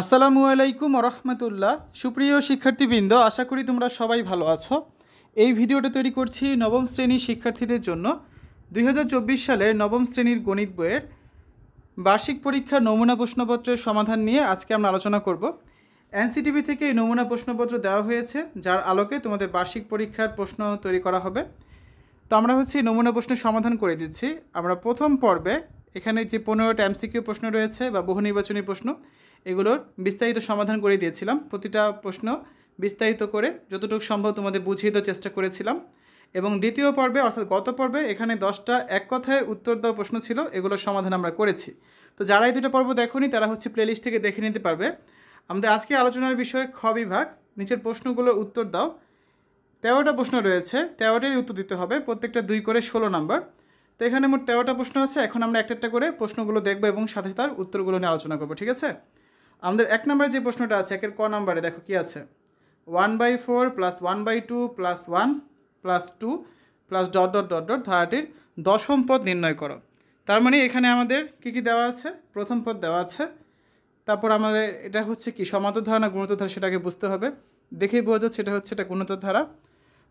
আসসালামু আলাইকুম রহমতুল্লাহ সুপ্রিয় শিক্ষার্থীবৃন্দ আশা করি তোমরা সবাই ভালো আছো এই ভিডিওটা তৈরি করছি নবম শ্রেণীর শিক্ষার্থীদের জন্য দুই সালের নবম শ্রেণীর গণিত বইয়ের বার্ষিক পরীক্ষা নমুনা প্রশ্নপত্রের সমাধান নিয়ে আজকে আমরা আলোচনা করব এনসিটিভি থেকে এই নমুনা প্রশ্নপত্র দেওয়া হয়েছে যার আলোকে তোমাদের বার্ষিক পরীক্ষার প্রশ্ন তৈরি করা হবে তো আমরা হচ্ছে এই নমুনা প্রশ্নের সমাধান করে দিচ্ছি আমরা প্রথম পর্বে এখানে যে পনেরোটা এমসিকিউ প্রশ্ন রয়েছে বা বহু নির্বাচনী প্রশ্ন এগুলোর বিস্তারিত সমাধান করে দিয়েছিলাম প্রতিটা প্রশ্ন বিস্তারিত করে যতটুকু সম্ভব তোমাদের বুঝিয়ে দেওয়ার চেষ্টা করেছিলাম এবং দ্বিতীয় পর্বে অর্থাৎ গত পর্বে এখানে দশটা এক কথায় উত্তর দেওয়া প্রশ্ন ছিল এগুলোর সমাধান আমরা করেছি তো যারা এই দুটো পর্ব দেখনি তারা হচ্ছে প্লেলিস্ট থেকে দেখে নিতে পারবে আমাদের আজকে আলোচনার বিষয়ে খ বিভাগ নিচের প্রশ্নগুলোর উত্তর দাও তেরোটা প্রশ্ন রয়েছে তেরোটারই উত্তর দিতে হবে প্রত্যেকটা দুই করে ষোলো নাম্বার তো এখানে মোট তেরোটা প্রশ্ন আছে এখন আমরা একটা একটা করে প্রশ্নগুলো দেখবো এবং সাথে তার উত্তরগুলো নিয়ে আলোচনা করবো ঠিক আছে আমাদের এক নম্বরে যে প্রশ্নটা আছে একের ক নম্বরে দেখো কি আছে one by four plus one by two plus one plus two plus dot dot dot dot ধারাটির দশম পদ নির্ণয় করো তার মানে এখানে আমাদের কি কি দেওয়া আছে প্রথম পদ দেওয়া আছে তারপর আমাদের এটা হচ্ছে কি সমাত ধারা না গুণোত্তর ধারা সেটাকে বুঝতে হবে দেখেই বোঝা যাচ্ছে এটা হচ্ছে এটা গুণতর ধারা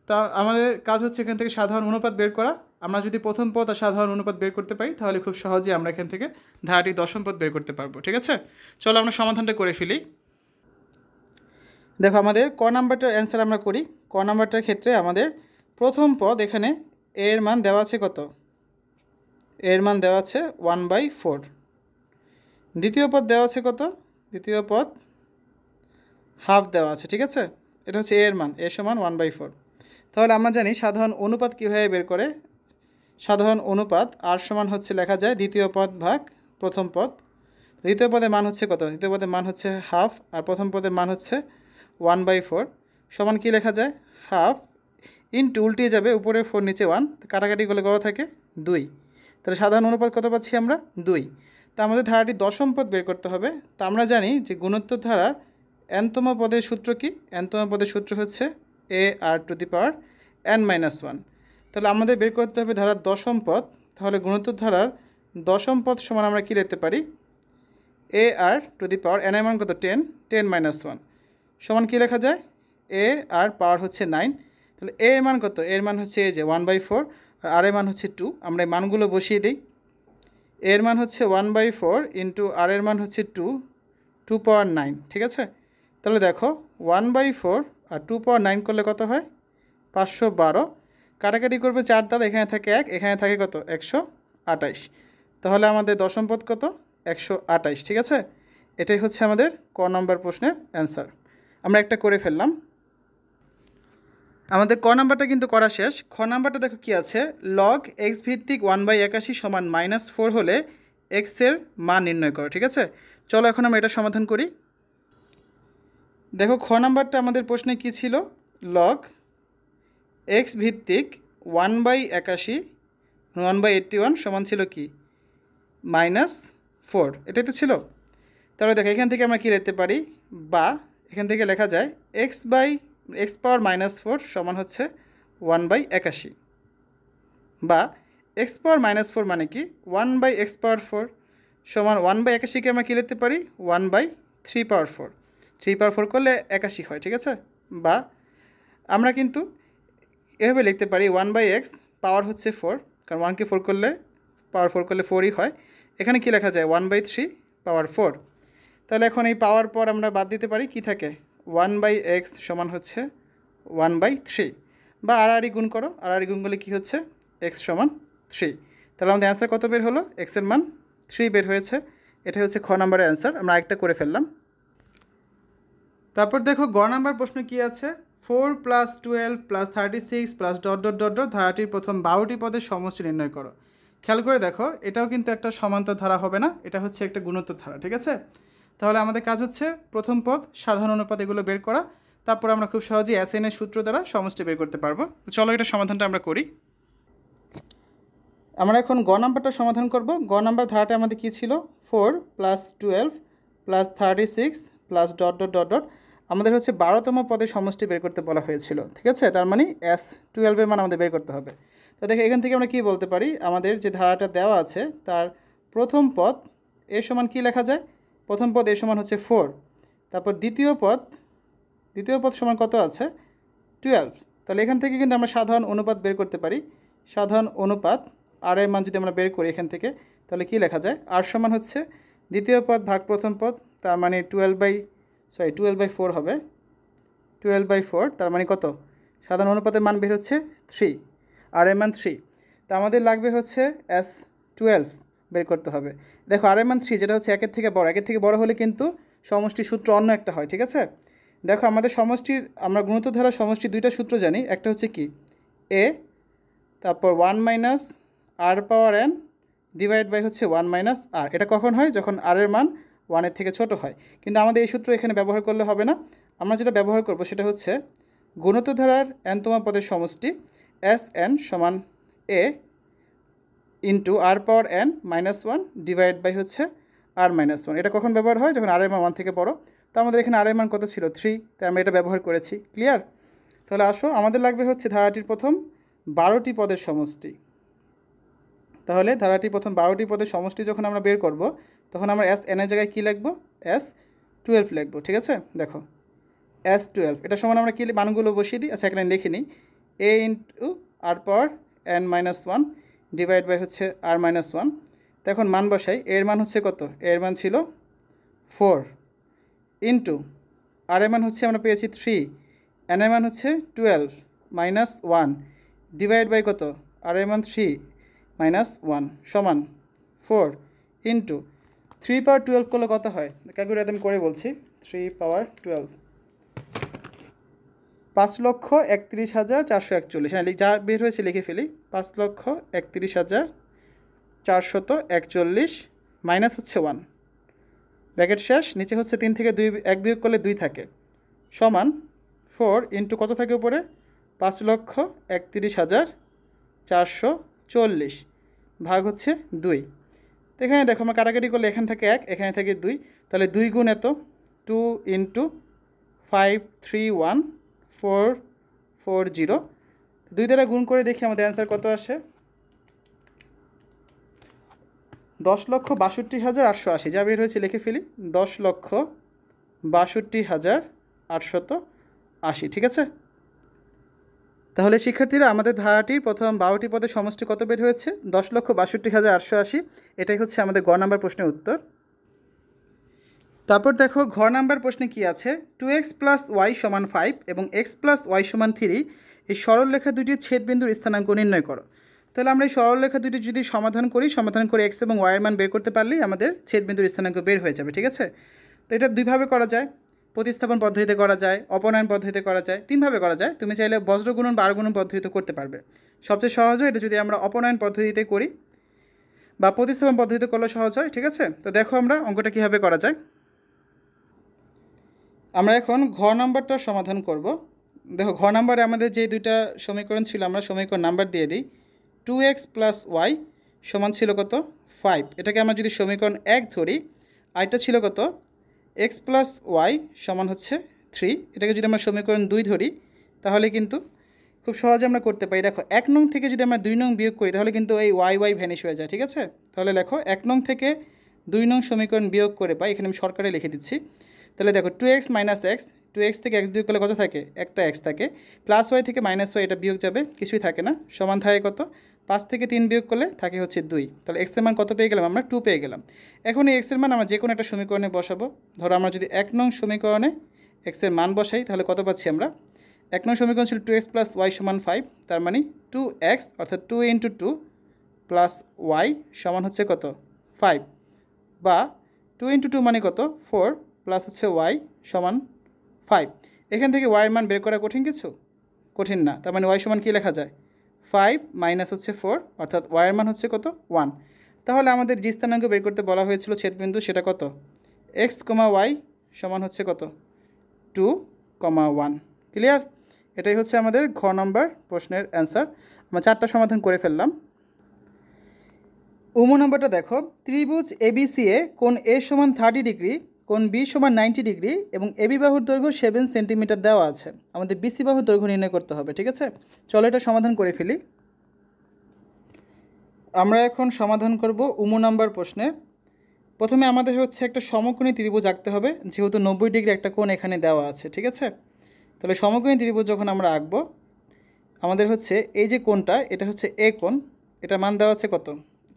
তা আমাদের কাজ হচ্ছে এখান থেকে সাধারণ অনুপাত বের করা আমরা যদি প্রথম পদ আর সাধারণ অনুপাত বের করতে পারি তাহলে খুব সহজে আমরা এখান থেকে ধারাটি দশম পদ বের করতে পারবো ঠিক আছে চলো আমরা সমাধানটা করে ফেলি দেখো আমাদের ক নাম্বারটার অ্যান্সার আমরা করি ক নাম্বারটার ক্ষেত্রে আমাদের প্রথম পদ এখানে এর মান দেওয়া আছে কত এর মান দেওয়া আছে ওয়ান বাই ফোর দ্বিতীয় পদ দেওয়া আছে কত দ্বিতীয় পদ হাফ দেওয়া আছে ঠিক আছে এটা হচ্ছে এর মান এর সমান ওয়ান বাই ফোর তাহলে আমরা জানি সাধারণ অনুপাত কীভাবে বের করে সাধারণ অনুপাত আর সমান হচ্ছে লেখা যায় দ্বিতীয় পদ ভাগ প্রথম পদ দ্বিতীয় পদের মান হচ্ছে কত দ্বিতীয় পদের মান হচ্ছে হাফ আর প্রথম পদের মান হচ্ছে ওয়ান বাই ফোর সমান কী লেখা যায় হাফ টু উল্টিয়ে যাবে উপরে ফোর নিচে ওয়ান কাটাকাটি করলে কত থাকে দুই তাহলে সাধারণ অনুপাত কত পাচ্ছি আমরা দুই তা আমাদের ধারাটি দশম পদ বের করতে হবে তা আমরা জানি যে গুণোত্তর ধারার এনতম পদের সূত্র কি এনতম পদের সূত্র হচ্ছে A R to the power N minus one তাহলে আমাদের বের করতে হবে ধারার দশম পথ তাহলে গুণত্ব ধারার দশম পথ সমান আমরা কী লিখতে পারি এ R to the power N মান কত টেন টেন মাইনাস ওয়ান সমান কী লেখা যায় এ আর পাওয়ার হচ্ছে নাইন তাহলে এ এর মান কত এর মান হচ্ছে এ যে ওয়ান বাই ফোর আর আর এর মান হচ্ছে টু আমরা এই মানগুলো বসিয়ে দিই এর মান হচ্ছে one by four into R এর মান হচ্ছে টু টু পাওয়ার নাইন ঠিক আছে তাহলে দেখো one by four R to power nine করলে কত হয় পাঁচশো বারো কাটাকাটি করবে চার দ্বারা এখানে থাকে এক এখানে থাকে কত একশো আটাইশ তাহলে আমাদের দশম পদ কত একশো আটাইশ ঠিক আছে এটাই হচ্ছে আমাদের ক নম্বর প্রশ্নের অ্যান্সার আমরা একটা করে ফেললাম আমাদের ক নাম্বারটা কিন্তু করা শেষ খ নাম্বারটা দেখো কি আছে লগ এক্স ভিত্তিক ওয়ান বাই একাশি সমান মাইনাস ফোর হলে এক্সের মান নির্ণয় করো ঠিক আছে চলো এখন আমরা এটা সমাধান করি দেখো খ নাম্বারটা আমাদের প্রশ্নে কি ছিল লগ এক্স ভিত্তিক ওয়ান বাই একাশি ওয়ান বাই এইট্টি ওয়ান সমান ছিল কি মাইনাস ফোর এটাই তো ছিল তাহলে দেখো এখান থেকে আমরা কী লিখতে পারি বা এখান থেকে লেখা যায় X by X power minus four সমান হচ্ছে ওয়ান বাই একাশি বা এক্স পাওয়ার মাইনাস ফোর মানে কি one by X power four সমান ওয়ান বাই একাশিকে আমরা কী লিখতে পারি one by three power four three power four করলে একাশি হয় ঠিক আছে বা আমরা কিন্তু এভাবে লিখতে পারি ওয়ান বাই এক্স পাওয়ার হচ্ছে ফোর কারণ ওয়ানকে ফোর করলে পাওয়ার ফোর করলে ফোরই হয় এখানে কি লেখা যায় one by three power four তাহলে এখন এই পাওয়ার পর আমরা বাদ দিতে পারি কি থাকে ওয়ান বাই এক্স সমান হচ্ছে ওয়ান বাই থ্রি বা আড়াআড়ি গুণ করো আড়াআড়ি গুণ করলে কী হচ্ছে এক্স সমান থ্রি তাহলে আমাদের অ্যান্সার কত বের হলো এক্সের মান থ্রি বের হয়েছে এটা হচ্ছে খ নম্বরের অ্যান্সার আমরা আরেকটা করে ফেললাম তারপর দেখো গ নাম্বার প্রশ্ন কি আছে four plus twelve plus thirty six plus dot dot dot dot ধারাটির প্রথম বারোটি পদের সমষ্টি নির্ণয় করো খেয়াল করে দেখো এটাও কিন্তু একটা সমান্তর ধারা হবে না এটা হচ্ছে একটা গুণোত্তর ধারা ঠিক আছে তাহলে আমাদের কাজ হচ্ছে প্রথম পদ সাধারণ অনুপাত এগুলো বের করা তারপর আমরা খুব সহজে অ্যাসাইনের সূত্র দ্বারা সমষ্টি বের করতে পারবো চলো এটা সমাধানটা আমরা করি আমরা এখন গ নাম্বারটা সমাধান করব গ নাম্বার ধারাটা আমাদের কী ছিল four plus twelve plus thirty six plus dot dot dot dot আমাদের হচ্ছে বারোতম পদের সমষ্টি বের করতে বলা হয়েছিল ঠিক আছে তার মানে এস টুয়েলভের মান আমাদের বের করতে হবে তো দেখো এখান থেকে আমরা কি বলতে পারি আমাদের যে ধারাটা দেওয়া আছে তার প্রথম পদ এ সমান কি লেখা যায় প্রথম পদ এ সমান হচ্ছে ফোর তারপর দ্বিতীয় পদ দ্বিতীয় পদ সমান কত আছে টুয়েলভ তাহলে এখান থেকে কিন্তু আমরা সাধারণ অনুপাত বের করতে পারি সাধারণ অনুপাত আর এর মান যদি আমরা বের করি এখান থেকে তাহলে কি লেখা যায় আর সমান হচ্ছে দ্বিতীয় পদ ভাগ প্রথম পদ তার মানে twelve by sorry twelve by four হবে টুয়েলভ বাই ফোর তার মানে কত সাধারণ অনুপাতের মান বের হচ্ছে থ্রি আর এম মান থ্রি তো আমাদের লাগবে হচ্ছে এস টুয়েলভ বের করতে হবে দেখো আর এম মান থ্রি যেটা হচ্ছে একের থেকে বড় একের থেকে বড় হলে কিন্তু সমষ্টি সূত্র অন্য একটা হয় ঠিক আছে দেখো আমাদের সমষ্টির আমরা গুরুত্ব ধারা সমষ্টি দুইটা সূত্র জানি একটা হচ্ছে কি এ তারপর one minus R power N divide by হচ্ছে ওয়ান মাইনাস আর এটা কখন হয় যখন আর এর মান ওয়ানের থেকে ছোট হয় কিন্তু আমাদের এই সূত্র এখানে ব্যবহার করলে হবে না আমরা যেটা ব্যবহার করব সেটা হচ্ছে ধারার এনতমা পদের সমষ্টি এস এন সমান A into R power N minus one divide by হচ্ছে আর মাইনাস ওয়ান এটা কখন ব্যবহার হয় যখন আর এম ওয়ান থেকে বড়ো তো আমাদের এখানে আর এম ওয়ান কত ছিল থ্রি তাই আমরা এটা ব্যবহার করেছি ক্লিয়ার তাহলে আসো আমাদের লাগবে হচ্ছে ধারাটির প্রথম বারোটি পদের সমষ্টি তাহলে ধারাটি প্রথম বারোটি পদের সমষ্টি যখন আমরা বের করব তখন আমরা এস এনের জায়গায় কী লিখবো এস টুয়েলভ লিখবো ঠিক আছে দেখো এস টুয়েলভ এটা সমান আমরা কী মানগুলো বসিয়ে দিই আচ্ছা এখানে লিখে নিই এ into R power N minus one divide by হচ্ছে আর মাইনাস ওয়ান তো মান বসাই এর মান হচ্ছে কত এর মান ছিল ফোর ইন্টু আর এর মান হচ্ছে আমরা পেয়েছি থ্রি এন এর মান হচ্ছে twelve minus one divide by কত আর এর মান থ্রি মাইনাস ওয়ান সমান four into three power twelve করলে কত হয় ক্যালকুলেট আমি করে বলছি থ্রি পাওয়ার টুয়েলভ পাঁচ লক্ষ একত্রিশ হাজার চারশো একচল্লিশ হ্যাঁ যা বের হয়েছে লিখে ফেলি পাঁচ লক্ষ একত্রিশ হাজার চারশত একচল্লিশ মাইনাস হচ্ছে ওয়ান ব্যাকেট শেষ নিচে হচ্ছে তিন থেকে দুই এক বিয়োগ করলে দুই থাকে সমান ফোর ইন্টু কত থাকে উপরে পাঁচ লক্ষ একত্রিশ হাজার চারশো চল্লিশ ভাগ হচ্ছে দুই তো এখানে দেখো আমরা কাটাকাটি করলে এখান থেকে এক এখানে থেকে দুই তাহলে দুই গুণ এত two into five three one four four zero দুই দ্বারা গুণ করে দেখি আমাদের অ্যান্সার কত আসে দশ লক্ষ বাষট্টি হাজার আটশো আশি যা বের হয়েছে লিখে ফেলি দশ লক্ষ বাষট্টি হাজার আটশত আশি ঠিক আছে তাহলে শিক্ষার্থীরা আমাদের ধারাটির প্রথম বারোটি পদের সমষ্টি কত বের হয়েছে দশ লক্ষ বাষট্টি হাজার আটশো আশি এটাই হচ্ছে আমাদের গ নাম্বার প্রশ্নের উত্তর তারপর দেখো ঘর নাম্বার প্রশ্নে কি আছে টু এক্স প্লাস ওয়াই সমান ফাইভ এবং এক্স প্লাস ওয়াই সমান থ্রি এই সরলরেখা দুটির ছেদবিন্দুর স্থানাঙ্ক নির্ণয় করো তাহলে আমরা এই সরলরেখা দুটি যদি সমাধান করি সমাধান করে এক্স এবং ওয়াইয়ের মান বের করতে পারলেই আমাদের ছেদবিন্দুর স্থানাঙ্ক বের হয়ে যাবে ঠিক আছে তো এটা দুইভাবে করা যায় প্রতিস্থাপন পদ্ধতিতে করা যায় অপনয়ন পদ্ধতিতে করা যায় তিনভাবে করা যায় তুমি চাইলে বজ্রগুণন বারগুণন পদ্ধতিতে করতে পারবে সবচেয়ে সহজ হয় এটা যদি আমরা অপনয়ন পদ্ধতিতে করি বা প্রতিস্থাপন পদ্ধতিতে করলে সহজ হয় ঠিক আছে তো দেখো আমরা অঙ্কটা কীভাবে করা যায় আমরা এখন ঘর নাম্বারটা সমাধান করব দেখো ঘর নাম্বারে আমাদের যে দুইটা সমীকরণ ছিল আমরা সমীকরণ নাম্বার দিয়ে দিই টু এক্স প্লাস ওয়াই সমান ছিল কত ফাইভ এটাকে আমরা যদি সমীকরণ এক ধরি আইটা ছিল কত এক্স প্লাস ওয়াই সমান হচ্ছে থ্রি এটাকে যদি আমরা সমীকরণ দুই ধরি তাহলে কিন্তু খুব সহজে আমরা করতে পারি দেখো এক নং থেকে যদি আমরা দুই নং বিয়োগ করি তাহলে কিন্তু এই ওয়াই ওয়াই ভ্যানিশ হয়ে যায় ঠিক আছে তাহলে লেখো এক নং থেকে দুই নং সমীকরণ বিয়োগ করে পাই এখানে আমি সরকারে লিখে দিচ্ছি তাহলে দেখো two x minus x two x থেকে এক্স দুই করলে কত থাকে একটা এক্স থাকে প্লাস ওয়াই থেকে মাইনাস ওয়াই এটা বিয়োগ যাবে কিছুই থাকে না সমান থাকে কত পাঁচ থেকে তিন বিয়োগ করলে থাকে হচ্ছে দুই তাহলে এক্সের মান কত পেয়ে গেলাম আমরা টু পেয়ে গেলাম এখন এই এক্সের মান আমরা যে কোনো একটা সমীকরণে বসাবো ধরো আমরা যদি এক নং সমীকরণে এক্সের মান বসাই তাহলে কত পাচ্ছি আমরা এক নং সমীকরণ ছিল টু এক্স প্লাস ওয়াই সমান ফাইভ তার মানে টু এক্স অর্থাৎ two into two plus y সমান হচ্ছে কত ফাইভ বা টু ইন্টু টু মানে কত ফোর প্লাস হচ্ছে ওয়াই সমান ফাইভ এখান থেকে ওয়াইয়ের মান বের করা কঠিন কিছু কঠিন না তার মানে ওয়াই সমান কী লেখা যায় ফাইভ মাইনাস হচ্ছে ফোর অর্থাৎ ওয়াইয়ের মান হচ্ছে কত ওয়ান তাহলে আমাদের যে স্থানাঙ্ক বের করতে বলা হয়েছিল ছেদবিন্দু সেটা কত এক্স কমা ওয়াই সমান হচ্ছে কত টু কমা ওয়ান ক্লিয়ার এটাই হচ্ছে আমাদের ঘ নম্বর প্রশ্নের অ্যান্সার আমরা চারটা সমাধান করে ফেললাম উম নম্বরটা দেখো ত্রিভুজ এবিসিএ কোন এ সমান থার্টি ডিগ্রি কোন বি সমান নাইনটি ডিগ্রি এবং এবি বাহুর দৈর্ঘ্য সেভেন সেন্টিমিটার দেওয়া আছে আমাদের বিসি বাহুর দৈর্ঘ্য নির্ণয় করতে হবে ঠিক আছে চলো এটা সমাধান করে ফেলি আমরা এখন সমাধান করব উমো নাম্বার প্রশ্নে প্রথমে আমাদের হচ্ছে একটা সমকোণী ত্রিভুজ আঁকতে হবে যেহেতু নব্বই ডিগ্রি একটা কোণ এখানে দেওয়া আছে ঠিক আছে তাহলে সমকোণী ত্রিভুজ যখন আমরা আঁকবো আমাদের হচ্ছে এই যে কোণটা এটা হচ্ছে এ কোণ এটা মান দেওয়া আছে কত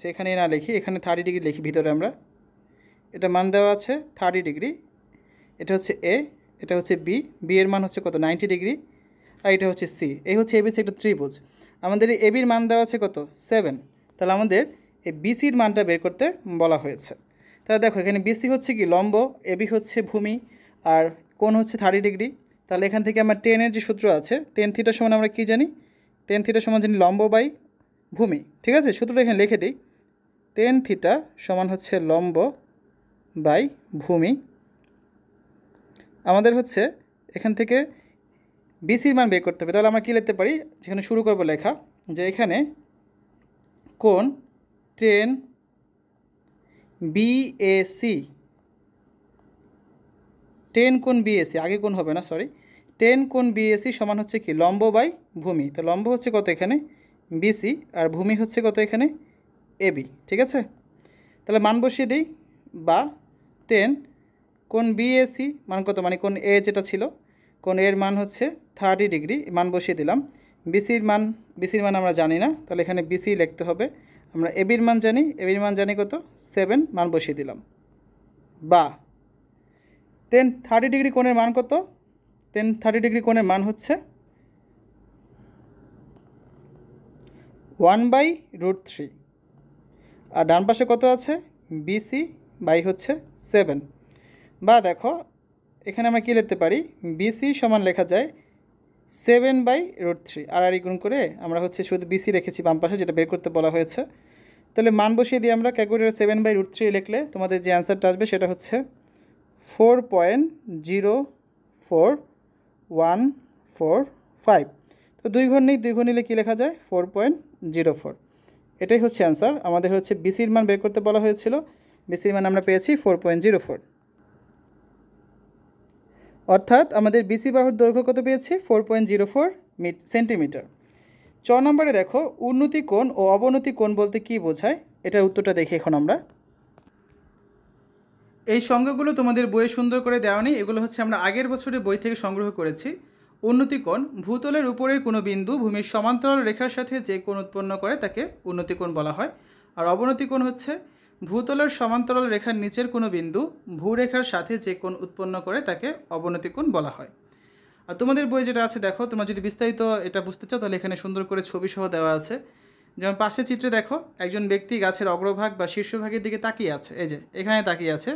যে এখানে না লিখি এখানে থার্টি ডিগ্রি লিখি ভিতরে আমরা এটা মান দেওয়া আছে থার্টি ডিগ্রি এটা হচ্ছে এ এটা হচ্ছে বি বি এর মান হচ্ছে কত নাইনটি ডিগ্রি আর এটা হচ্ছে সি এই হচ্ছে এবিসি একটা ত্রিভুজ আমাদের এই এবির মান দেওয়া আছে কত সেভেন তাহলে আমাদের এই বিসির মানটা বের করতে বলা হয়েছে তাহলে দেখো এখানে বিসি হচ্ছে কি লম্ব এবি হচ্ছে ভূমি আর কোন হচ্ছে থার্টি ডিগ্রি তাহলে এখান থেকে আমার টেনের যে সূত্র আছে টেন থিটার সমান আমরা কী জানি টেন থিটার সমান জানি লম্ব বাই ভূমি ঠিক আছে সূত্রটা এখানে লিখে দিই টেন থিটা সমান হচ্ছে লম্ব বাই ভূমি আমাদের হচ্ছে এখান থেকে বিসির মান বের করতে হবে তাহলে আমরা কী লিখতে পারি যেখানে শুরু করব লেখা যে এখানে কোন ট্রেন বিএসি টেন কোন বিএসি আগে কোন হবে না সরি টেন কোন বিএসি সমান হচ্ছে কি লম্ব বাই ভূমি তো লম্ব হচ্ছে কত এখানে বিসি আর ভূমি হচ্ছে কত এখানে এবি ঠিক আছে তাহলে মান বসিয়ে দিই বা টেন কোন বিএসি মান কত মানে কোন এ যেটা ছিল কোন এর মান হচ্ছে থার্টি ডিগ্রি মান বসিয়ে দিলাম বিসির মান বিসির মান আমরা জানি না তাহলে এখানে বিসি লিখতে হবে আমরা এবির মান জানি এবির মান জানি কত সেভেন মান বসিয়ে দিলাম বা টেন থার্টি ডিগ্রি কোনের মান কত টেন থার্টি ডিগ্রি কোনের মান হচ্ছে ওয়ান বাই রুট থ্রি আর ডান পাশে কত আছে বিসি বাই হচ্ছে সেভেন বা দেখো এখানে আমরা কী লিখতে পারি বিসি সমান লেখা যায় সেভেন বাই রুট থ্রি আর আর গুণ করে আমরা হচ্ছে শুধু বিসি রেখেছি বাম পাশে যেটা বের করতে বলা হয়েছে তাহলে মান বসিয়ে দিয়ে আমরা calculator seven by root three লিখলে তোমাদের যে অ্যান্সারটা আসবে সেটা হচ্ছে four point zero four one four five তো দুই ঘর নেই দুই ঘর নিলে কী লেখা যায় ফোর পয়েন্ট জিরো ফোর এটাই হচ্ছে অ্যান্সার আমাদের হচ্ছে বিসির মান বের করতে বলা হয়েছিল বিসির মান আমরা পেয়েছি ফোর পয়েন্ট জিরো ফোর অর্থাৎ আমাদের বিসি বাহুর দৈর্ঘ্য কত পেয়েছি four point zero four centimetre চ নম্বরে দেখো উন্নতি কোণ ও অবনতি কোণ বলতে কি বোঝায় এটার উত্তরটা দেখি এখন আমরা এই সংজ্ঞাগুলো তোমাদের বইয়ে সুন্দর করে দেওয়া নেই এগুলো হচ্ছে আমরা আগের বছরে বই থেকে সংগ্রহ করেছি উন্নতিকোণ ভূতলের উপরের কোনো বিন্দু ভূমির সমান্তরাল রেখার সাথে যে কোণ উৎপন্ন করে তাকে উন্নতিকোণ বলা হয় আর অবনতিকোণ হচ্ছে ভূতলের সমান্তরাল রেখার নিচের কোনো বিন্দু ভূরেখার সাথে যে কোণ উৎপন্ন করে তাকে অবনতি কোণ বলা হয় আর তোমাদের বই যেটা আছে দেখো তোমরা যদি বিস্তারিত এটা বুঝতে চাও তাহলে এখানে সুন্দর করে ছবি সহ দেওয়া আছে যেমন পাশে চিত্রে দেখো একজন ব্যক্তি গাছের অগ্রভাগ বা শীর্ষভাগের দিকে তাকিয়ে আছে এই যে এখানে তাকিয়ে আছে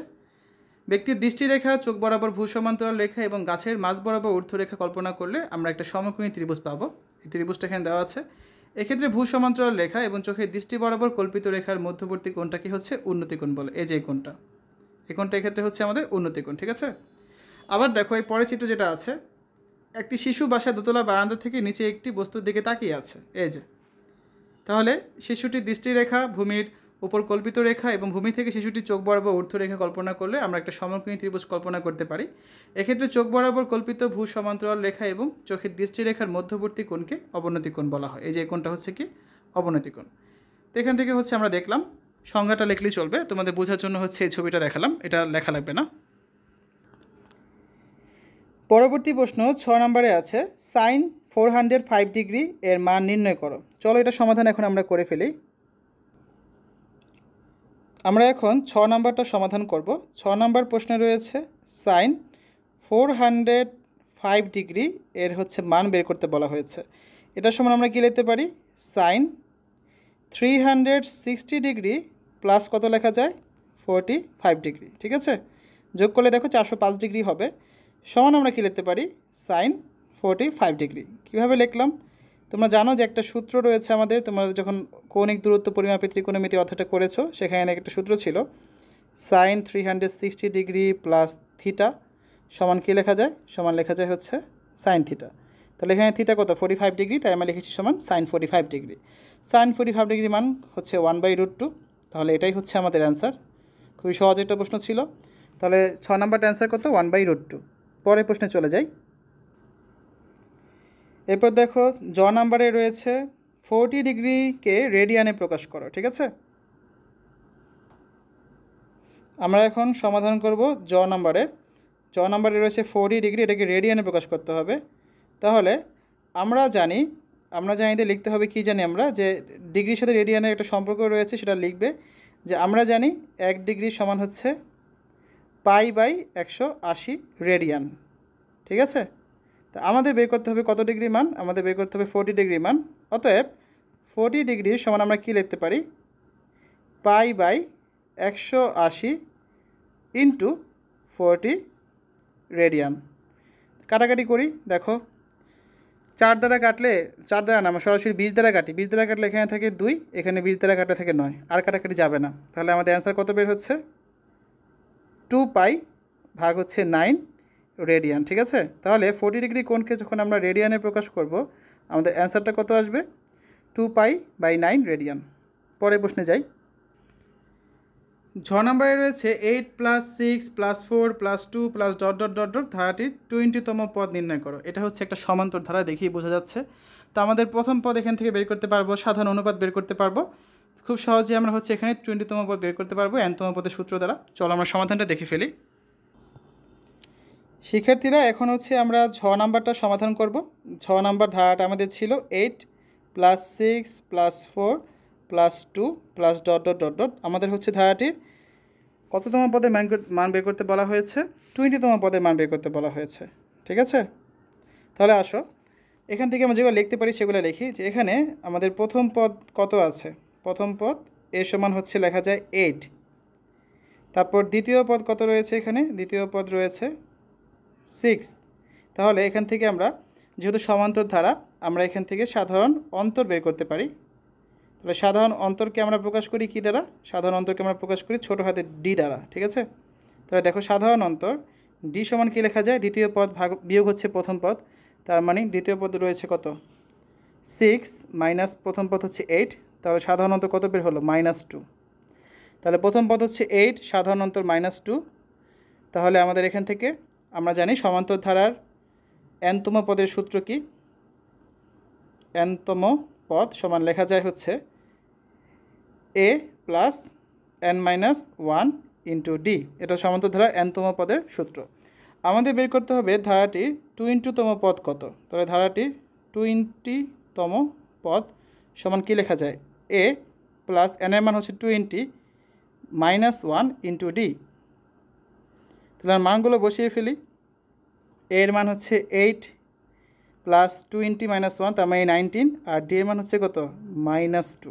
ব্যক্তির দৃষ্টিরেখা চোখ বরাবর ভূ সমান্তরাল রেখা এবং গাছের মাঝ বরাবর ঊর্ধ্বরেখা কল্পনা করলে আমরা একটা সমকোণী ত্রিভুজ পাবো এই ত্রিভুজটা এখানে দেওয়া আছে এক্ষেত্রে ভূ সমান্তরাল রেখা এবং চোখের দৃষ্টি বরাবর কল্পিত রেখার মধ্যবর্তী কোণটাকে হচ্ছে উন্নতি কোণ বলে এই যে কোণটা এই কোণটা এক্ষেত্রে হচ্ছে আমাদের উন্নতি কোণ ঠিক আছে আবার দেখো এই পরের চিত্র যেটা আছে একটি শিশু বাসা দোতলা বারান্দা থেকে নিচে একটি বস্তুর দিকে তাকিয়ে আছে এই যে তাহলে শিশুটির দৃষ্টিরেখা ভূমির উপর কল্পিত রেখা এবং ভূমি থেকে শিশুটির চোখ বরাবর ঊর্ধ্ব রেখা কল্পনা করলে আমরা একটা সমকোণী ত্রিভুজ কল্পনা করতে পারি এক্ষেত্রে চোখ বরাবর কল্পিত ভূ সমান্তরাল রেখা এবং চোখের দৃষ্টিরেখার মধ্যবর্তী কোণকে অবনতি কোণ বলা হয় এই যে কোণটা হচ্ছে কি অবনতি কোণ তো এখান থেকে হচ্ছে আমরা দেখলাম সংজ্ঞাটা লিখলেই চলবে তোমাদের বোঝার জন্য হচ্ছে এই ছবিটা দেখালাম এটা লেখা লাগবে না পরবর্তী প্রশ্ন ছ নম্বরে আছে sine four hundred five degree এর মান নির্ণয় করো চলো এটা সমাধান এখন আমরা করে ফেলি আমরা এখন ছ নাম্বারটা সমাধান করব ছ নাম্বার প্রশ্নে রয়েছে sine four hundred five degree এর হচ্ছে মান বের করতে বলা হয়েছে এটার সময় আমরা কী লিখতে পারি sine three hundred sixty degree plus কত লেখা যায় ফোরটি ফাইভ ডিগ্রি ঠিক আছে যোগ করলে দেখো চারশো পাঁচ ডিগ্রি হবে সমান আমরা কী লিখতে পারি সাইন ফোরটি ফাইভ ডিগ্রি কীভাবে লিখলাম তোমরা জানো যে একটা সূত্র রয়েছে আমাদের তোমরা যখন কৌণিক দূরত্ব পরিমাপে ত্রিকোণমিতি অর্থাৎ করেছো সেখানে একটা সূত্র ছিল sine three hundred sixty degree plus theta সমান কী লেখা যায় সমান লেখা যায় হচ্ছে সাইন থিটা তাহলে এখানে থিটা কত ফোর্টি ফাইভ ডিগ্রি তাই আমরা লিখেছি সমান sine forty five degree sine forty five degree মান হচ্ছে ওয়ান বাই রুট টু তাহলে এটাই হচ্ছে আমাদের অ্যান্সার খুবই সহজ একটা প্রশ্ন ছিল তাহলে ছ নম্বরটা অ্যান্সার কত ওয়ান বাই রুট টু পরের প্রশ্নে চলে যায় এরপর দেখো জ নাম্বারে রয়েছে ফোরটি ডিগ্রিকে রেডিয়ানে প্রকাশ করো ঠিক আছে আমরা এখন সমাধান করব জ নাম্বারের জ নাম্বারে রয়েছে ফোরটি ডিগ্রি এটাকে রেডিয়ানে প্রকাশ করতে হবে তাহলে আমরা জানি আমরা জানি যে লিখতে হবে কি জানি আমরা যে ডিগ্রির সাথে রেডিয়ানের একটা সম্পর্ক রয়েছে সেটা লিখবে যে আমরা জানি এক ডিগ্রি সমান হচ্ছে পাই বাই একশো আশি রেডিয়ান ঠিক আছে তো আমাদের বের করতে হবে কত ডিগ্রি মান আমাদের বের করতে হবে ফোরটি ডিগ্রি মান অতএব ফোরটি ডিগ্রি সমান আমরা কী লিখতে পারি পাই বাই একশো আশি ইন্টু ফোরটি রেডিয়ান কাটাকাটি করি দেখো চার দ্বারা কাটলে চার দ্বারা না আমরা সরাসরি বিশ দ্বারা কাটি বিশ দ্বারা কাটলে এখানে থাকে দুই এখানে বিশ দ্বারা কাটলে থাকে নয় আর কাটাকাটি যাবে না তাহলে আমাদের অ্যান্সার কত বের হচ্ছে টু পাই ভাগ হচ্ছে নাইন রেডিয়ান ঠিক আছে তাহলে ফোর্টি ডিগ্রি কোনকে যখন আমরা রেডিয়ানে প্রকাশ করব আমাদের অ্যান্সারটা কত আসবে two pi by nine radian পরে প্রশ্নে যাই ছ নম্বরে রয়েছে eight plus six plus four plus two plus dot dot dot dot ধারাটির টোয়েন্টিতম পদ নির্ণয় করো এটা হচ্ছে একটা সমান্তর ধারা দেখেই বোঝা যাচ্ছে তো আমাদের প্রথম পদ এখান থেকে বের করতে পারবো সাধারণ অনুপাত বের করতে পারবো খুব সহজে আমরা হচ্ছে এখানে টোয়েন্টিতম পদ বের করতে পারবো এনতম পদের সূত্র দ্বারা চলো আমরা সমাধানটা দেখে ফেলি শিক্ষার্থীরা এখন হচ্ছে আমরা ছ নাম্বারটা সমাধান করব ছ নাম্বার ধারাটা আমাদের ছিল eight plus six plus four plus two plus dot dot dot dot আমাদের হচ্ছে ধারাটির কততম পদে মান মান বের করতে বলা হয়েছে টোয়েন্টিতম পদে মান বের করতে বলা হয়েছে ঠিক আছে তাহলে আসো এখান থেকে আমরা যেগুলো লিখতে পারি সেগুলো লিখি যে এখানে আমাদের প্রথম পদ কত আছে প্রথম পদ এর সমান হচ্ছে লেখা যায় এইট তারপর দ্বিতীয় পদ কত রয়েছে এখানে দ্বিতীয় পদ রয়েছে সিক্স তাহলে এখান থেকে আমরা যেহেতু সমান্তর ধারা আমরা এখান থেকে সাধারণ অন্তর বের করতে পারি তাহলে সাধারণ অন্তরকে আমরা প্রকাশ করি কী দ্বারা সাধারণ অন্তরকে আমরা প্রকাশ করি ছোটো হাতের ডি দ্বারা ঠিক আছে তাহলে দেখো সাধারণ অন্তর ডি সমান কী লেখা যায় দ্বিতীয় পদ ভাগ বিয়োগ হচ্ছে প্রথম পদ তার মানে দ্বিতীয় পদ রয়েছে কত সিক্স মাইনাস প্রথম পদ হচ্ছে এইট তাহলে সাধারণ অন্তর কত বের হলো মাইনাস টু তাহলে প্রথম পদ হচ্ছে এইট সাধারণ অন্তর মাইনাস টু তাহলে আমাদের এখান থেকে আমরা জানি সমান্তর ধারার এনতম পদের সূত্র কি এনতম পদ সমান লেখা যায় হচ্ছে a plus n minus one into d এটা সমান্তর ধারা এনতম পদের সূত্র আমাদের বের করতে হবে ধারাটির টু ইন্টুতম পদ কত তাহলে ধারাটির টুয়েন্টিতম পদ সমান কি লেখা যায় এ প্লাস এনের মান হচ্ছে twenty minus one into d তাহলে মানগুলো বসিয়ে ফেলি এর মান হচ্ছে eight plus twenty minus one তার মানে নাইনটিন আর ডি এর মান হচ্ছে কত মাইনাস টু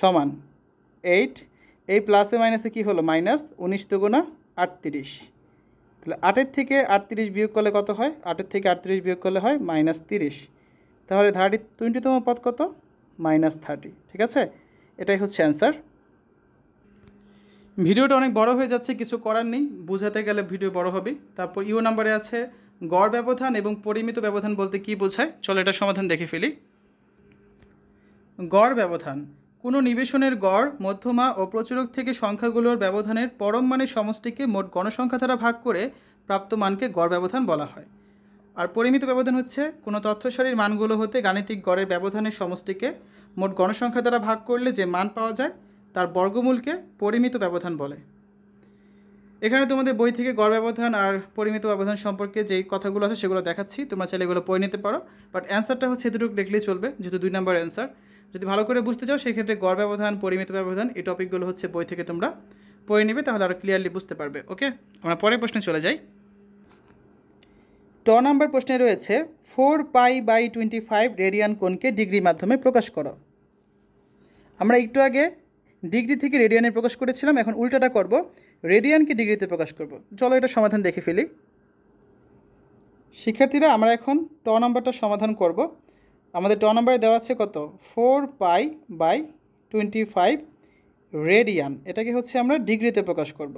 সমান এইট এই প্লাসে মাইনাসে কি হলো মাইনাস উনিশ দুগুণা আটত্রিশ তাহলে আটের থেকে আটত্রিশ বিয়োগ করলে কত হয় আটের থেকে আটত্রিশ বিয়োগ করলে হয় মাইনাস তিরিশ তাহলে থার্টি টোয়েন্টিতম পদ কত মাইনাস থার্টি ঠিক আছে এটাই হচ্ছে অ্যান্সার ভিডিওটা অনেক বড় হয়ে যাচ্ছে কিছু করার নেই বোঝাতে গেলে ভিডিও বড় হবে তারপর ইউ নাম্বারে আছে গড় ব্যবধান এবং পরিমিত ব্যবধান বলতে কি বোঝায় চলো এটা সমাধান দেখে ফেলি গড় ব্যবধান কোনো নিবেশনের গড় মধ্যমা ও প্রচুরক থেকে সংখ্যাগুলোর ব্যবধানের পরম মানের সমষ্টিকে মোট গণসংখ্যা দ্বারা ভাগ করে প্রাপ্ত মানকে গড় ব্যবধান বলা হয় আর পরিমিত ব্যবধান হচ্ছে কোনো তথ্য সারির মানগুলো হতে গাণিতিক গড়ের ব্যবধানের সমষ্টিকে মোট গণসংখ্যা দ্বারা ভাগ করলে যে মান পাওয়া যায় তার বর্গমূলকে পরিমিত ব্যবধান বলে এখানে তোমাদের বই থেকে গড় ব্যবধান আর পরিমিত ব্যবধান সম্পর্কে যেই কথাগুলো আছে সেগুলো দেখাচ্ছি তোমরা চাইলে এগুলো পড়ে নিতে পারো বাট অ্যান্সারটা হচ্ছে এতটুকু দেখলেই চলবে যেহেতু দুই নম্বর অ্যান্সার যদি ভালো করে বুঝতে চাও সেক্ষেত্রে গড় ব্যবধান পরিমিত ব্যবধান এই টপিকগুলো হচ্ছে বই থেকে তোমরা পড়ে নেবে তাহলে আরও ক্লিয়ারলি বুঝতে পারবে ওকে আমরা পরের প্রশ্নে চলে যাই ট নাম্বার প্রশ্নে রয়েছে four pi by twenty five radian কোনকে ডিগ্রি মাধ্যমে প্রকাশ করো আমরা একটু আগে ডিগ্রি থেকে রেডিয়ানে প্রকাশ করেছিলাম এখন উল্টাটা করব রেডিয়ানকে ডিগ্রিতে প্রকাশ করব চলো এটা সমাধান দেখে ফেলি শিক্ষার্থীরা আমরা এখন ট নাম্বারটা সমাধান করব আমাদের ট নাম্বারে দেওয়া আছে কত four pi by twenty five radian এটাকে হচ্ছে আমরা ডিগ্রিতে প্রকাশ করব।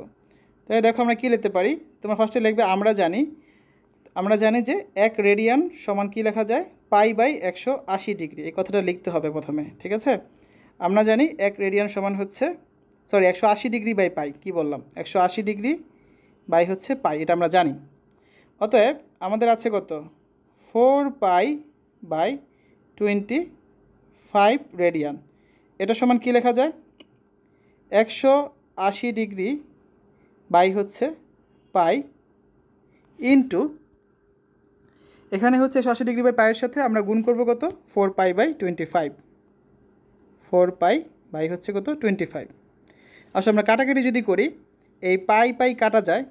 তাহলে দেখো আমরা কী লিখতে পারি তোমার ফার্স্টে লিখবে আমরা জানি আমরা জানি যে এক রেডিয়ান সমান কী লেখা যায় পাই বাই একশো আশি ডিগ্রি এই কথাটা লিখতে হবে প্রথমে ঠিক আছে আমরা জানি এক রেডিয়ান সমান হচ্ছে সরি একশো আশি ডিগ্রি বাই পাই কি বললাম একশো আশি ডিগ্রি বাই হচ্ছে পাই এটা আমরা জানি অতএব আমাদের আছে কত four pi by twenty five radian এটা সমান কি লেখা যায় একশো আশি ডিগ্রি বাই হচ্ছে পাই ইন্টু এখানে হচ্ছে একশো আশি ডিগ্রি বাই পায়ের সাথে আমরা গুণ করবো কত four pi by twenty five four pi by হচ্ছে কত টোয়েন্টি ফাইভ আসলে আমরা কাটাকাটি যদি করি এই পাই পাই কাটা যায়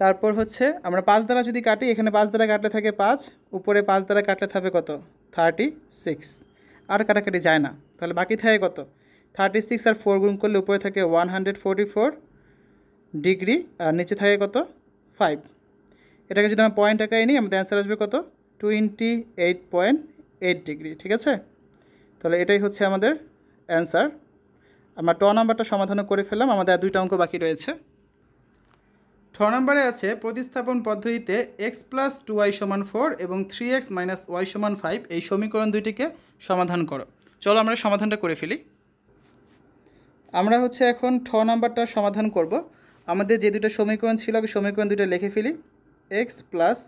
তারপর হচ্ছে আমরা পাঁচ দ্বারা যদি কাটি এখানে পাঁচ দ্বারা কাটলে থাকে পাঁচ উপরে পাঁচ দ্বারা কাটলে থাকবে কত থার্টি সিক্স আর কাটাকাটি যায় না তাহলে বাকি থাকে কত থার্টি সিক্স আর ফোর গুণ করলে উপরে থাকে one hundred forty four degree আর নিচে থাকে কত ফাইভ এটাকে যদি আমরা পয়েন্ট আকারে নিই আমাদের অ্যান্সার আসবে কত twenty eight point eight degree ঠিক আছে তাহলে এটাই হচ্ছে আমাদের অ্যান্সার আমরা ট নাম্বারটা সমাধানও করে ফেললাম আমাদের দুইটা অঙ্ক বাকি রয়েছে ঠ নাম্বারে আছে প্রতিস্থাপন পদ্ধতিতে এক্স প্লাস টু ওয়াই সমান ফোর এবং থ্রি এক্স মাইনাস ওয়াই সমান ফাইভ এই সমীকরণ দুইটিকে সমাধান করো চলো আমরা সমাধানটা করে ফেলি আমরা হচ্ছে এখন ঠ নাম্বারটা সমাধান করব আমাদের যে দুটো সমীকরণ ছিল সমীকরণ দুটো লিখে ফেলি এক্স প্লাস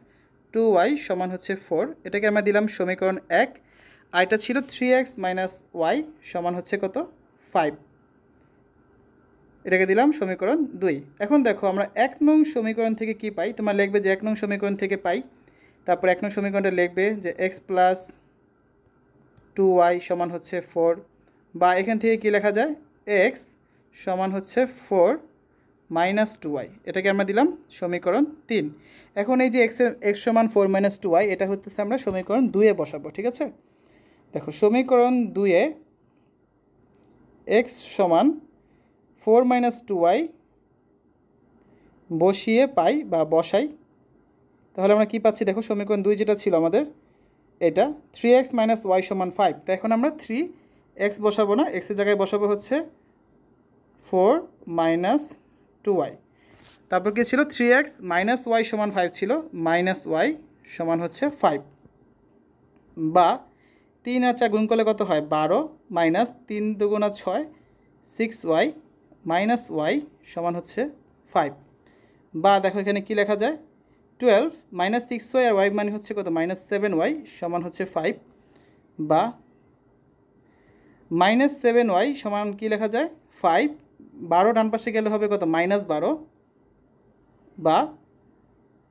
টু ওয়াই সমান হচ্ছে ফোর এটাকে আমরা দিলাম সমীকরণ এক আর ছিল থ্রি এক্স মাইনাস ওয়াই সমান হচ্ছে কত ফাইভ এটাকে দিলাম সমীকরণ দুই এখন দেখো আমরা এক নং সমীকরণ থেকে কি পাই তোমার লিখবে যে এক নং সমীকরণ থেকে পাই তারপর এক নং সমীকরণটা লিখবে যে এক্স প্লাস টু ওয়াই সমান হচ্ছে ফোর বা এখান থেকে কি লেখা যায় এক্স সমান হচ্ছে ফোর মাইনাস টু ওয়াই এটাকে আমরা দিলাম সমীকরণ তিন এখন এই যে এক্সের এক্স সমান ফোর মাইনাস টু ওয়াই এটা হচ্ছে আমরা সমীকরণ দুয়ে বসাবো ঠিক আছে দেখো সমীকরণ দুয়ে এক্স সমান ফোর মাইনাস টু ওয়াই বসিয়ে পাই বা বসাই তাহলে আমরা কি পাচ্ছি দেখো সমীকরণ দুই যেটা ছিল আমাদের এটা থ্রি এক্স মাইনাস ওয়াই সমান ফাইভ তো এখন আমরা থ্রি এক্স বসাবো না এক্সের জায়গায় বসাবো হচ্ছে ফোর মাইনাস টু ওয়াই তারপর কী ছিল থ্রি এক্স মাইনাস ওয়াই সমান ফাইভ ছিল মাইনাস ওয়াই সমান হচ্ছে ফাইভ বা তিন আর চার গুণ করলে কত হয় বারো মাইনাস তিন দুগুণা ছয় সিক্স ওয়াই মাইনাস ওয়াই সমান হচ্ছে ফাইভ বা দেখো এখানে কি লেখা যায় টুয়েলভ মাইনাস সিক্স ওয়াই আর ওয়াই মানে হচ্ছে কত মাইনাস সেভেন ওয়াই সমান হচ্ছে ফাইভ বা মাইনাস সেভেন ওয়াই সমান কী লেখা যায় ফাইভ বারো ডান পাশে গেলে হবে কত মাইনাস বারো বা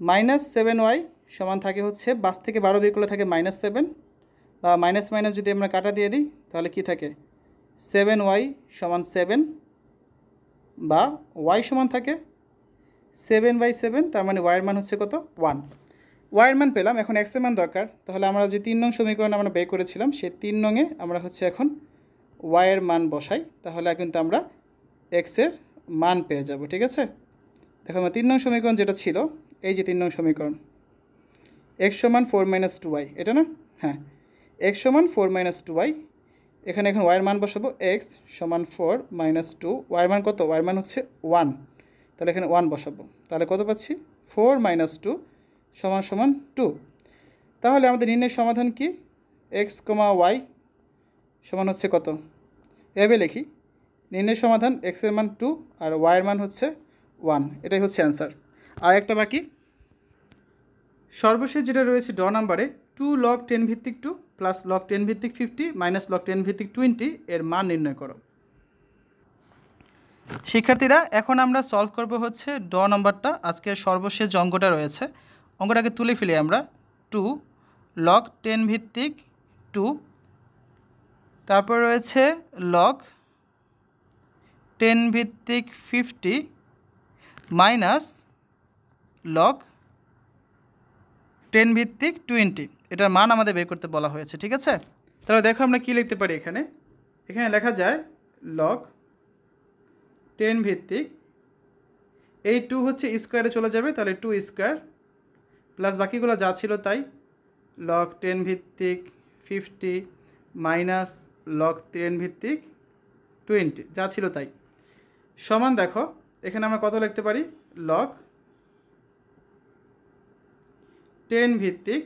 মাইনাস সেভেন ওয়াই সমান থাকে হচ্ছে বাস থেকে বারো বের করলে থাকে মাইনাস সেভেন মাইনাস মাইনাস যদি আমরা কাটা দিয়ে দিই তাহলে কি থাকে সেভেন ওয়াই সমান সেভেন বা ওয়াই সমান থাকে সেভেন বাই সেভেন তার মানে ওয়াইয়ের মান হচ্ছে কত ওয়ান ওয়াইয়ের মান পেলাম এখন এক্সের মান দরকার তাহলে আমরা যে তিন নং সমীকরণ আমরা বের করেছিলাম সেই তিন নংয়ে আমরা হচ্ছে এখন ওয়াইয়ের মান বসাই তাহলে কিন্তু আমরা এক্সের মান পেয়ে যাব ঠিক আছে দেখো আমার তিন নং সমীকরণ যেটা ছিল এই যে তিন নং সমীকরণ এক্স সমান ফোর মাইনাস টু ওয়াই এটা না হ্যাঁ এক্স সমান ফোর মাইনাস টু ওয়াই এখানে এখন ওয়ার মান বসাবো এক্স সমান ফোর মাইনাস টু ওয়ার মান কত ওয়ার মান হচ্ছে ওয়ান তাহলে এখানে ওয়ান বসাবো তাহলে কত পাচ্ছি ফোর মাইনাস টু সমান সমান টু তাহলে আমাদের নির্ণয় সমাধান কি এক্স কমা ওয়াই সমান হচ্ছে কত এভাবে লিখি নির্ণয় সমাধান এক্সের মান টু আর ওয়াইয়ের মান হচ্ছে ওয়ান এটাই হচ্ছে অ্যান্সার আর একটা বাকি সর্বশেষ যেটা রয়েছে ড নাম্বারে টু লগ টেন ভিত্তিক টু প্লাস লক টেন ভিত্তিক ফিফটি মাইনাস লক টেন ভিত্তিক টোয়েন্টি এর মান নির্ণয় করো শিক্ষার্থীরা এখন আমরা সলভ করব হচ্ছে ড নম্বরটা আজকের সর্বশেষ অঙ্কটা রয়েছে অঙ্কটাকে তুলে ফেলি আমরা টু লক টেন ভিত্তিক টু তারপর রয়েছে লক টেন ভিত্তিক ফিফটি মাইনাস লক টেন ভিত্তিক টোয়েন্টি এটার মান আমাদের বের করতে বলা হয়েছে ঠিক আছে তাহলে দেখো আমরা কী লিখতে পারি এখানে এখানে লেখা যায় লক টেন ভিত্তিক এই টু হচ্ছে স্কোয়ারে চলে যাবে তাহলে টু স্কোয়ার প্লাস বাকিগুলো যা ছিল তাই লক টেন ভিত্তিক ফিফটি মাইনাস লক টেন ভিত্তিক টোয়েন্টি যা ছিল তাই সমান দেখো এখানে আমরা কত লিখতে পারি লক টেন ভিত্তিক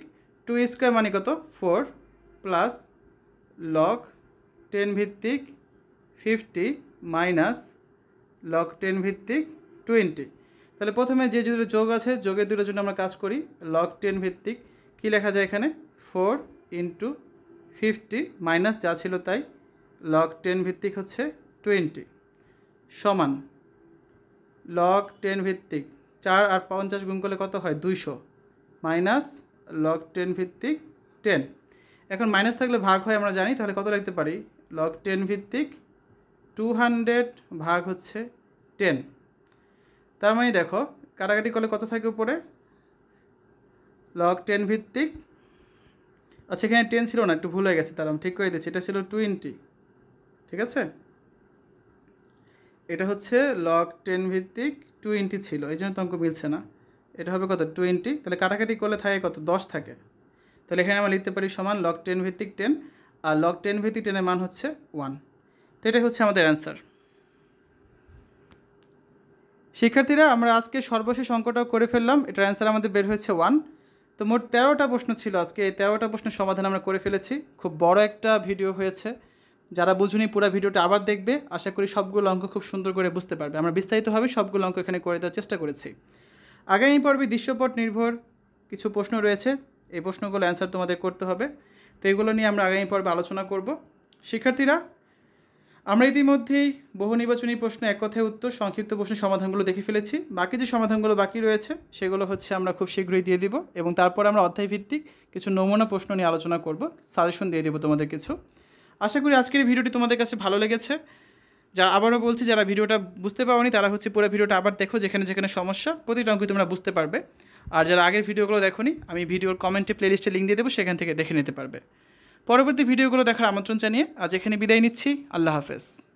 টু স্কোয়ার মানে কত ফোর প্লাস লক টেন ভিত্তিক ফিফটি মাইনাস লক টেন ভিত্তিক টোয়েন্টি তাহলে প্রথমে যে দুটো যোগ আছে যোগের দুটোর জন্য আমরা কাজ করি লক টেন ভিত্তিক কী লেখা যায় এখানে ফোর ইন্টু ফিফটি মাইনাস যা ছিল তাই লক টেন ভিত্তিক হচ্ছে টোয়েন্টি সমান লক টেন ভিত্তিক চার আর পঞ্চাশ গুণ করলে কত হয় দুইশো মাইনাস লগ টেন ভিত্তিক টেন এখন মাইনাস থাকলে ভাগ হয় আমরা জানি তাহলে কত লিখতে পারি লগ টেন ভিত্তিক টু হান্ড্রেড ভাগ হচ্ছে টেন তার মানে দেখো কাটাকাটি করলে কত থাকে উপরে লগ টেন ভিত্তিক আচ্ছা এখানে টেন ছিল না একটু ভুল হয়ে গেছে তার ঠিক করে দিচ্ছি এটা ছিল টোয়েন্টি ঠিক আছে এটা হচ্ছে লগ টেন ভিত্তিক টোয়েন্টি ছিল এই জন্য তো অঙ্ক মিলছে না এটা হবে কত টোয়েন্টি তাহলে কাটাকাটি করলে থাকে কত দশ থাকে তাহলে এখানে আমরা লিখতে পারি সমান লক টেন ভিত্তিক টেন আর লক টেন ভিত্তিক টেনের মান হচ্ছে ওয়ান তো এটাই হচ্ছে আমাদের অ্যান্সার শিক্ষার্থীরা আমরা আজকে সর্বশেষ অঙ্কটাও করে ফেললাম এটার অ্যান্সার আমাদের বের হয়েছে ওয়ান তো মোট তেরোটা প্রশ্ন ছিল আজকে এই তেরোটা প্রশ্নের সমাধান আমরা করে ফেলেছি খুব বড় একটা ভিডিও হয়েছে যারা বুঝুনি পুরো ভিডিওটা আবার দেখবে আশা করি সবগুলো অঙ্ক খুব সুন্দর করে বুঝতে পারবে আমরা বিস্তারিতভাবে সবগুলো অঙ্ক এখানে করে দেওয়ার চেষ্টা করেছি আগামী পর্বে দৃশ্যপট নির্ভর কিছু প্রশ্ন রয়েছে এই প্রশ্নগুলো অ্যান্সার তোমাদের করতে হবে তো এগুলো নিয়ে আমরা আগামী পর্বে আলোচনা করব শিক্ষার্থীরা আমরা ইতিমধ্যেই বহু নির্বাচনী প্রশ্ন এক কথায় উত্তর সংক্ষিপ্ত প্রশ্নের সমাধানগুলো দেখে ফেলেছি বাকি যে সমাধানগুলো বাকি রয়েছে সেগুলো হচ্ছে আমরা খুব শীঘ্রই দিয়ে দিব এবং তারপর আমরা অধ্যায়ভিত্তিক কিছু নমুনা প্রশ্ন নিয়ে আলোচনা করব সাজেশন দিয়ে দেবো তোমাদের কিছু আশা করি আজকের ভিডিওটি তোমাদের কাছে ভালো লেগেছে যারা আবারও বলছি যারা ভিডিওটা বুঝতে পারোনি তারা হচ্ছে পুরো ভিডিওটা আবার দেখো যেখানে যেখানে সমস্যা প্রতিটা অঙ্কই তোমরা বুঝতে পারবে আর যারা আগের ভিডিওগুলো নি আমি ভিডিওর কমেন্টে প্লেলিস্টে লিঙ্ক দিয়ে দেবো সেখান থেকে দেখে নিতে পারবে পরবর্তী ভিডিওগুলো দেখার আমন্ত্রণ জানিয়ে আজ এখানে বিদায় নিচ্ছি আল্লাহ হাফেজ